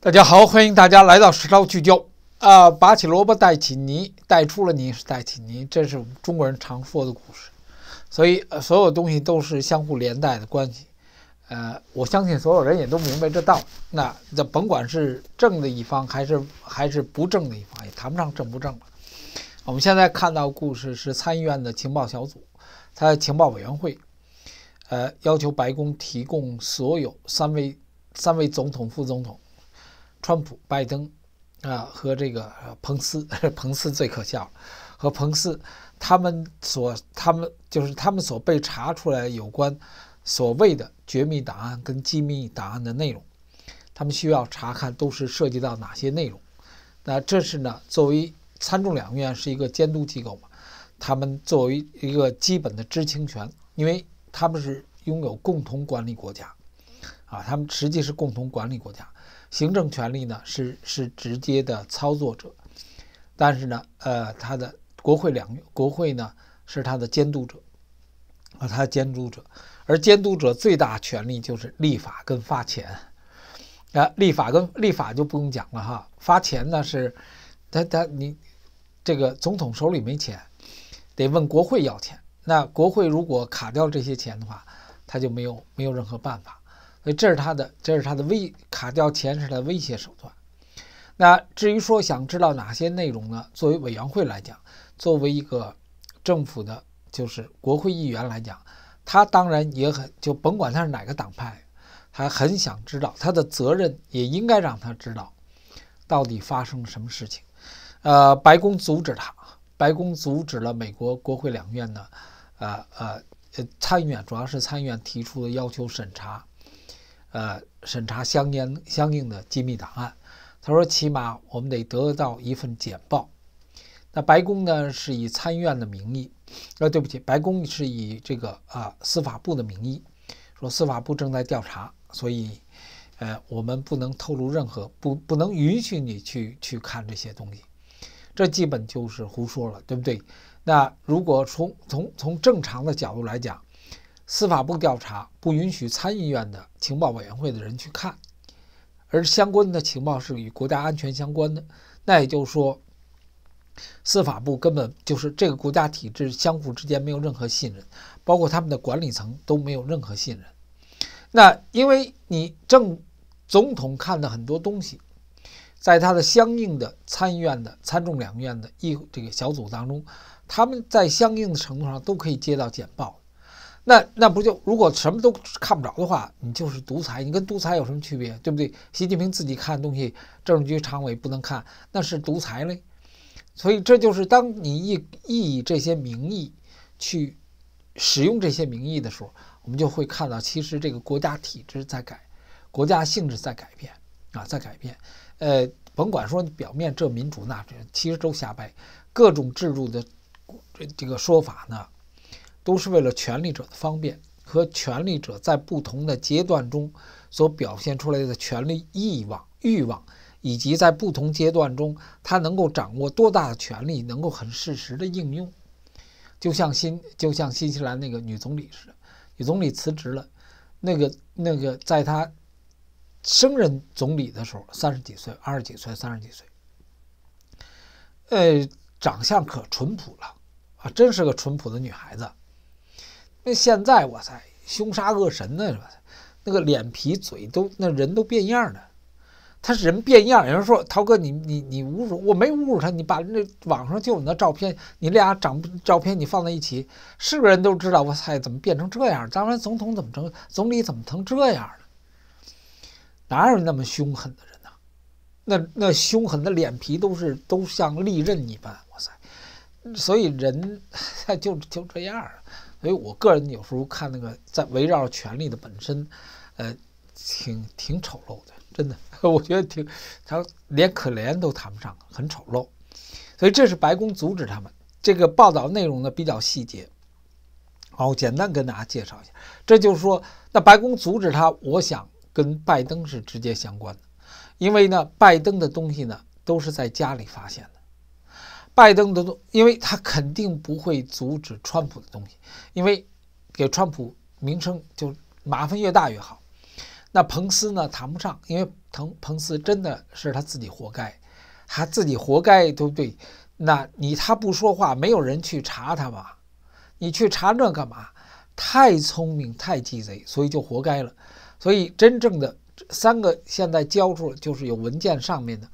大家好，欢迎大家来到《时超聚焦》啊！拔起萝卜带起泥，带出了泥是带起泥，这是我们中国人常说的故事。所以，呃，所有东西都是相互连带的关系。呃，我相信所有人也都明白这道。那这甭管是正的一方，还是还是不正的一方，也谈不上正不正了。我们现在看到故事是参议院的情报小组，他的情报委员会，呃，要求白宫提供所有三位三位总统、副总统。川普、拜登啊，和这个彭斯，彭斯最可笑了。和彭斯他们所，他们就是他们所被查出来有关所谓的绝密档案跟机密档案的内容，他们需要查看都是涉及到哪些内容。那这是呢，作为参众两院是一个监督机构嘛，他们作为一个基本的知情权，因为他们是拥有共同管理国家啊，他们实际是共同管理国家。行政权力呢是是直接的操作者，但是呢，呃，他的国会两国会呢是他的监督者，啊，他监督者，而监督者最大权力就是立法跟发钱，啊，立法跟立法就不用讲了哈，发钱呢是，他他你这个总统手里没钱，得问国会要钱，那国会如果卡掉这些钱的话，他就没有没有任何办法。这是他的，这是他的威卡掉钱是的威胁手段。那至于说想知道哪些内容呢？作为委员会来讲，作为一个政府的，就是国会议员来讲，他当然也很就甭管他是哪个党派，他很想知道他的责任也应该让他知道，到底发生了什么事情。呃，白宫阻止他，白宫阻止了美国国会两院呢，呃呃呃参院主要是参议院提出的要求审查。呃，审查相应相应的机密档案，他说起码我们得得到一份简报。那白宫呢是以参议院的名义，啊，对不起，白宫是以这个啊司法部的名义，说司法部正在调查，所以，呃，我们不能透露任何，不，不能允许你去去看这些东西，这基本就是胡说了，对不对？那如果从从从正常的角度来讲。司法部调查不允许参议院的情报委员会的人去看，而相关的情报是与国家安全相关的。那也就是说，司法部根本就是这个国家体制相互之间没有任何信任，包括他们的管理层都没有任何信任。那因为你政总统看的很多东西，在他的相应的参议院的参众两院的议这个小组当中，他们在相应的程度上都可以接到简报。那那不就如果什么都看不着的话，你就是独裁，你跟独裁有什么区别，对不对？习近平自己看东西，政治局常委不能看，那是独裁嘞。所以这就是当你意以这些名义去使用这些名义的时候，我们就会看到，其实这个国家体制在改，国家性质在改变啊，在改变。呃，甭管说表面这民主那，其实都瞎掰，各种制度的这个说法呢。都是为了权力者的方便和权力者在不同的阶段中所表现出来的权力欲望、欲望，以及在不同阶段中他能够掌握多大的权力，能够很适时的应用。就像新，就像新西兰那个女总理似的，女总理辞职了，那个那个在她升任总理的时候，三十几岁、二十几岁、三十几岁，呃，长相可淳朴了啊，真是个淳朴的女孩子。那现在，我操，凶杀恶神呢，是吧？那个脸皮嘴都，那人都变样了。他人变样，有人说：“涛哥，你你你侮辱，我没侮辱他。你把那网上就那照片，你俩长照片你放在一起，是个人都知道。我操，怎么变成这样？咱们总统怎么成，总理怎么成这样了？哪有那么凶狠的人呢？那那凶狠的脸皮都是都像利刃一般，哇塞！所以人 就就这样了。”所以我个人有时候看那个在围绕权力的本身，呃，挺挺丑陋的，真的，我觉得挺，他连可怜都谈不上，很丑陋。所以这是白宫阻止他们。这个报道内容呢比较细节，好，我简单跟大家介绍一下。这就是说，那白宫阻止他，我想跟拜登是直接相关的，因为呢，拜登的东西呢都是在家里发现的。拜登的东，因为他肯定不会阻止川普的东西，因为给川普名声就麻烦越大越好。那彭斯呢？谈不上，因为彭彭斯真的是他自己活该，他自己活该都对。那你他不说话，没有人去查他吧？你去查这干嘛？太聪明，太鸡贼，所以就活该了。所以真正的三个现在交出就是有文件上面的，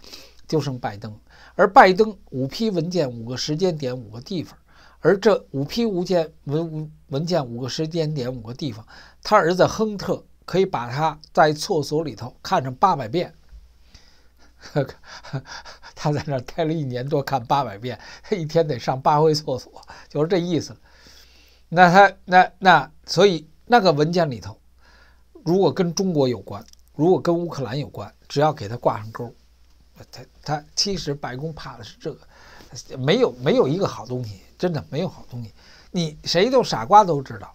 就剩拜登。而拜登五批文件五个时间点五个地方，而这五批文件文文文件五个时间点五个地方，他儿子亨特可以把他在厕所里头看上八百遍，他在那儿待了一年多看八百遍，一天得上八回厕所，就是这意思。那他那那所以那个文件里头，如果跟中国有关，如果跟乌克兰有关，只要给他挂上钩。他他其实白宫怕的是这个，没有没有一个好东西，真的没有好东西。你谁都傻瓜都知道。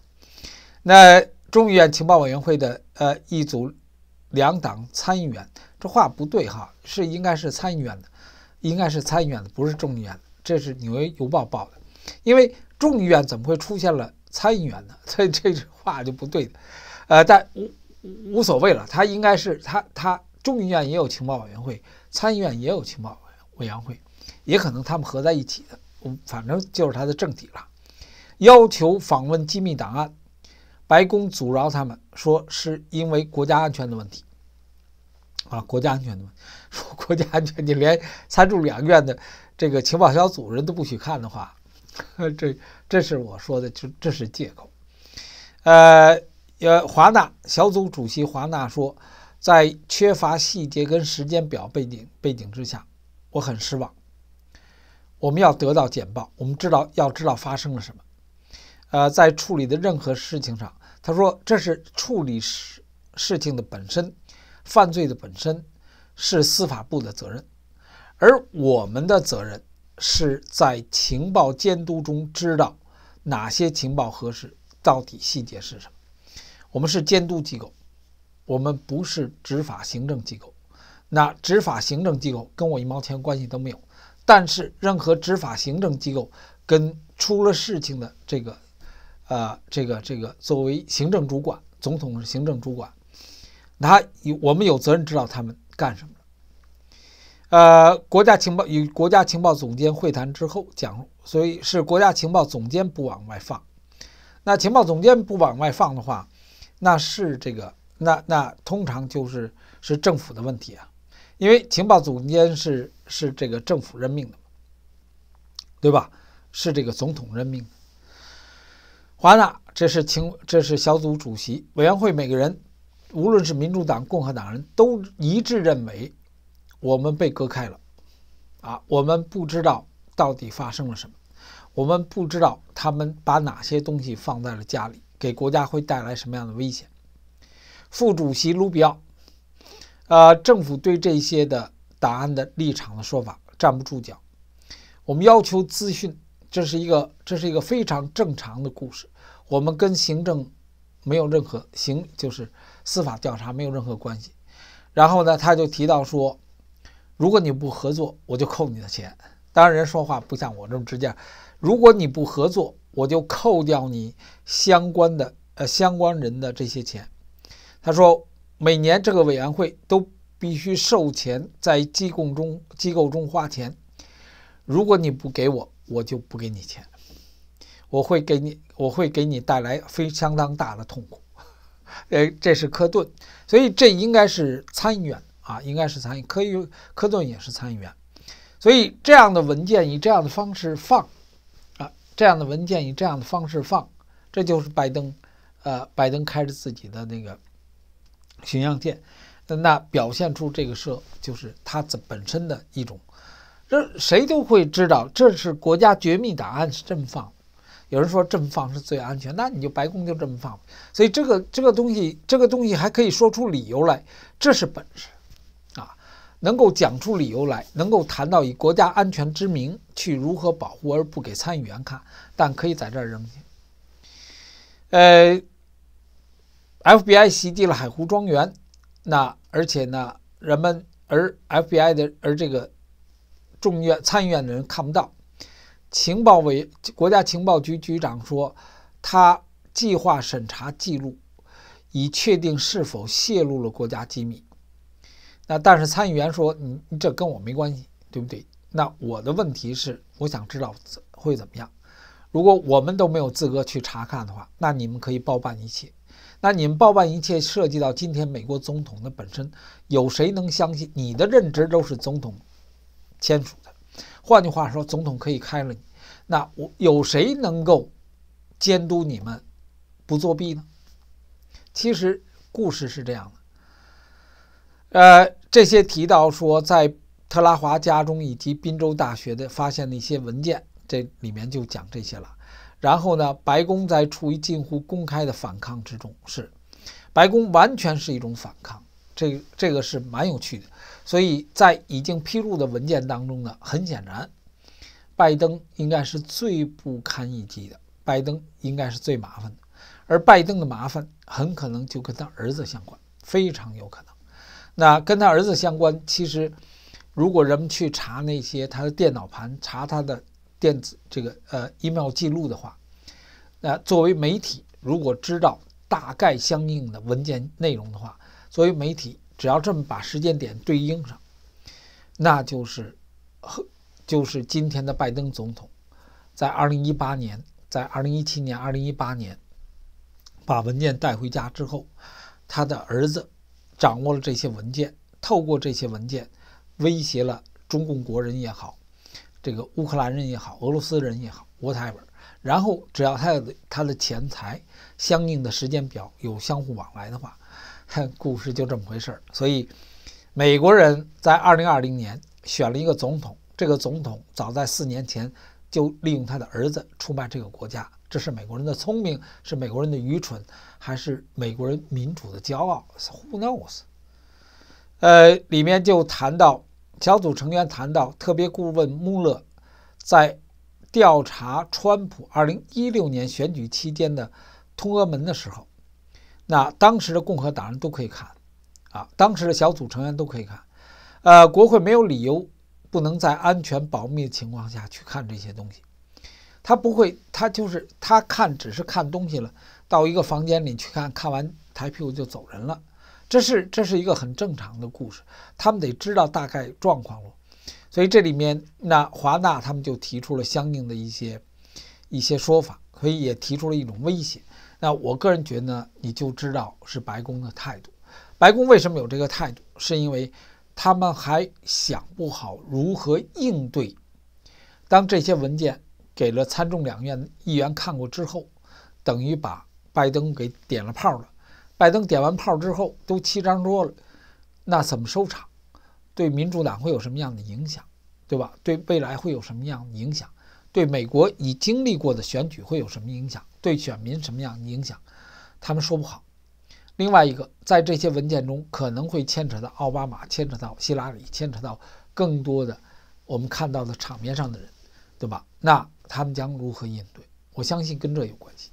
那众议院情报委员会的呃一组两党参议员，这话不对哈，是应该是参议院的，应该是参议院的，不是众议院。的。这是纽约邮报报的，因为众议院怎么会出现了参议员呢？所以这话就不对的。呃，但无无所谓了，他应该是他他。众议院也有情报委员会，参议院也有情报委员会，也可能他们合在一起的。反正就是他的政敌了。要求访问机密档案，白宫阻挠他们，说是因为国家安全的问题。啊，国家安全的问，题，说国家安全，你连参众两院的这个情报小组人都不许看的话，这这是我说的，这这是借口。呃，呃，华纳小组主席华纳说。在缺乏细节跟时间表背景背景之下，我很失望。我们要得到简报，我们知道要知道发生了什么。呃，在处理的任何事情上，他说这是处理事事情的本身，犯罪的本身是司法部的责任，而我们的责任是在情报监督中知道哪些情报合适，到底细节是什么。我们是监督机构。我们不是执法行政机构，那执法行政机构跟我一毛钱关系都没有。但是任何执法行政机构跟出了事情的这个，呃，这个这个作为行政主管，总统是行政主管，他有我们有责任知道他们干什么呃，国家情报与国家情报总监会谈之后讲，所以是国家情报总监不往外放。那情报总监不往外放的话，那是这个。那那通常就是是政府的问题啊，因为情报总监是是这个政府任命的，对吧？是这个总统任命。华纳，这是情，这是小组主席委员会每个人，无论是民主党、共和党人都一致认为，我们被割开了，啊，我们不知道到底发生了什么，我们不知道他们把哪些东西放在了家里，给国家会带来什么样的危险。副主席卢比奥，呃，政府对这些的答案的立场的说法站不住脚。我们要求资讯，这是一个这是一个非常正常的故事。我们跟行政没有任何行，就是司法调查没有任何关系。然后呢，他就提到说，如果你不合作，我就扣你的钱。当然，人说话不像我这么直接。如果你不合作，我就扣掉你相关的呃相关人的这些钱。他说：“每年这个委员会都必须授钱，在机构中机构中花钱。如果你不给我，我就不给你钱。我会给你，我会给你带来非相当大的痛苦。”呃，这是科顿，所以这应该是参议员啊，应该是参议。科与科顿也是参议员，所以这样的文件以这样的方式放啊，这样的文件以这样的方式放，这就是拜登。呃，拜登开着自己的那个。巡洋舰，那表现出这个社就是它自本身的一种，这谁都会知道，这是国家绝密档案是这么放。有人说这么放是最安全，那你就白宫就这么放。所以这个这个东西，这个东西还可以说出理由来，这是本事啊！能够讲出理由来，能够谈到以国家安全之名去如何保护而不给参议员看，但可以在这扔下。呃。FBI 袭击了海湖庄园，那而且呢，人们而 FBI 的而这个众院参议院的人看不到。情报委国家情报局局长说，他计划审查记录，以确定是否泄露了国家机密。那但是参议员说，你这跟我没关系，对不对？那我的问题是，我想知道会怎么样。如果我们都没有资格去查看的话，那你们可以包办一切。那你们报办一切涉及到今天美国总统的本身，有谁能相信你的任职都是总统签署的？换句话说，总统可以开了你。那我有谁能够监督你们不作弊呢？其实故事是这样的。呃，这些提到说在特拉华家中以及宾州大学的发现的一些文件，这里面就讲这些了。然后呢？白宫在处于近乎公开的反抗之中，是白宫完全是一种反抗，这这个是蛮有趣的。所以在已经披露的文件当中呢，很显然，拜登应该是最不堪一击的，拜登应该是最麻烦的，而拜登的麻烦很可能就跟他儿子相关，非常有可能。那跟他儿子相关，其实如果人们去查那些他的电脑盘，查他的。电子这个呃，email 记录的话，那作为媒体，如果知道大概相应的文件内容的话，作为媒体，只要这么把时间点对应上，那就是和就是今天的拜登总统，在二零一八年，在二零一七年、二零一八年，把文件带回家之后，他的儿子掌握了这些文件，透过这些文件威胁了中共国人也好。这个乌克兰人也好，俄罗斯人也好，whatever。然后只要他的他的钱财，相应的时间表有相互往来的话，故事就这么回事儿。所以，美国人在二零二零年选了一个总统，这个总统早在四年前就利用他的儿子出卖这个国家。这是美国人的聪明，是美国人的愚蠢，还是美国人民主的骄傲？Who knows？呃，里面就谈到。小组成员谈到，特别顾问穆勒在调查川普2016年选举期间的通俄门的时候，那当时的共和党人都可以看啊，当时的小组成员都可以看。呃，国会没有理由不能在安全保密的情况下去看这些东西。他不会，他就是他看只是看东西了，到一个房间里去看，看完抬屁股就走人了。这是这是一个很正常的故事，他们得知道大概状况了，所以这里面那华纳他们就提出了相应的一些一些说法，所以也提出了一种威胁。那我个人觉得，你就知道是白宫的态度。白宫为什么有这个态度？是因为他们还想不好如何应对。当这些文件给了参众两院议员看过之后，等于把拜登给点了炮了。拜登点完炮之后都七张桌了，那怎么收场？对民主党会有什么样的影响，对吧？对未来会有什么样的影响？对美国已经历过的选举会有什么影响？对选民什么样的影响？他们说不好。另外一个，在这些文件中可能会牵扯到奥巴马、牵扯到希拉里、牵扯到更多的我们看到的场面上的人，对吧？那他们将如何应对？我相信跟这有关系。